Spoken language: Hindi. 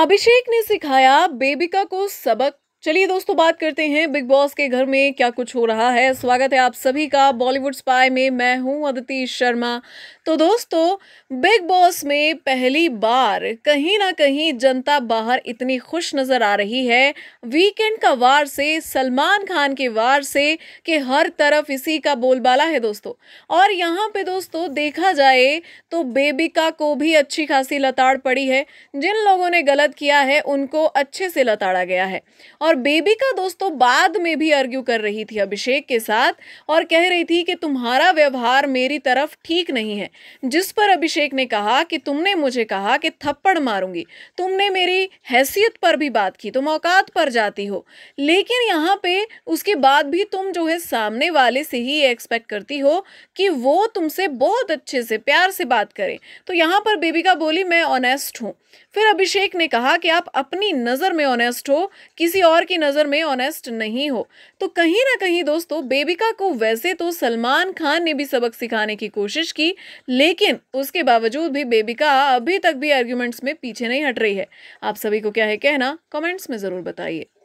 अभिषेक ने सिखाया बेबिका को सबक चलिए दोस्तों बात करते हैं बिग बॉस के घर में क्या कुछ हो रहा है स्वागत है आप सभी का बॉलीवुड स्पाई में मैं हूं अदिति शर्मा तो दोस्तों बिग बॉस में पहली बार कहीं ना कहीं जनता बाहर इतनी खुश नज़र आ रही है वीकेंड का वार से सलमान खान के वार से कि हर तरफ इसी का बोलबाला है दोस्तों और यहाँ पे दोस्तों देखा जाए तो बेबिका को भी अच्छी खासी लताड़ पड़ी है जिन लोगों ने गलत किया है उनको अच्छे से लताड़ा गया है और बेबिका दोस्तों बाद में भी आर्ग्यू कर रही थी अभिषेक के साथ और कह रही थी कि तुम्हारा व्यवहार मेरी तरफ ठीक नहीं है जिस पर अभिषेक ने कहा कि तुमने मुझे कहा कि थप्पड़ मारूंगी तुमने मेरी हैसियत पर भी बात की तुम औकात पर जाती हो लेकिन यहाँ पे उसके बाद भी तुम जो है सामने वाले से ही एक्सपेक्ट करती हो कि वो तुमसे बहुत अच्छे से प्यार से बात करे तो यहाँ पर बेबिका बोली मैं ऑनेस्ट हूँ फिर अभिषेक ने कहा कि आप अपनी नज़र में ऑनेस्ट हो किसी और की नज़र में ऑनेस्ट नहीं हो तो कहीं ना कहीं दोस्तों बेबिका को वैसे तो सलमान खान ने भी सबक सिखाने की कोशिश की लेकिन उसके बावजूद भी बेबिका अभी तक भी आर्ग्यूमेंट्स में पीछे नहीं हट रही है आप सभी को क्या है कहना कमेंट्स में ज़रूर बताइए